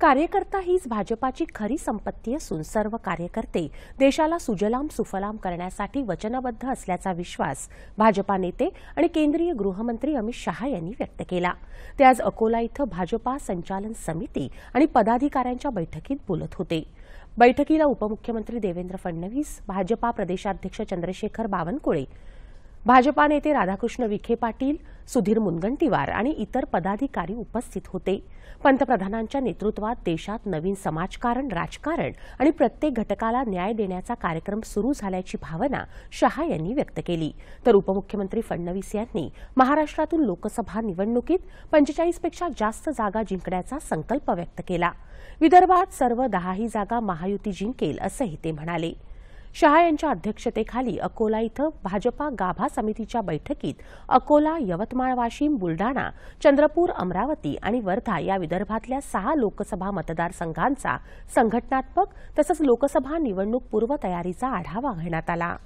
कार्यकर्ता हीच भाजपाची खरी संपत्ती असून सर्व कार्यकर्ते देशाला सुजलाम सुफलाम करण्यासाठी वचनबद्ध असल्याचा विश्वास भाजपा नेते आणि केंद्रीय गृहमंत्री अमित शहा यांनी व्यक्त केला ते आज अकोला इथं भाजपा संचालन समिती आणि पदाधिकाऱ्यांच्या बैठकीत बोलत होते बैठकीला उपमुख्यमंत्री देवेंद्र फडणवीस भाजपा प्रदेशाध्यक्ष चंद्रशेखर बावनकुळे भाजपा नेते राधाकृष्ण विखे पाटील सुधीर मुनगंटीवार आणि इतर पदाधिकारी उपस्थित होते पंतप्रधानांच्या नेतृत्वात देशात नवीन समाजकारण राजकारण आणि प्रत्येक घटकाला न्याय देण्याचा कार्यक्रम सुरू झाल्याची भावना शहा यांनी व्यक्त केली तर उपमुख्यमंत्री फडणवीस यांनी महाराष्ट्रातून लोकसभा निवडणुकीत पंचेचाळीसपेक्षा जास्त जागा जिंकण्याचा संकल्प व्यक्त केला विदर्भात सर्व दहाही जागा महायुती जिंकेल असंही ते म्हणाले शहा यांच्या अध्यक्षतेखाली अकोला इथं भाजपा गाभा समितीच्या बैठकीत अकोला यवतमाळ वाशिम बुलडाणा चंद्रपूर अमरावती आणि वर्धा या विदर्भातल्या सहा लोकसभा मतदारसंघांचा संघटनात्मक तसंच लोकसभा निवडणूक पूर्वतयारीचा आढावा घेण्यात आला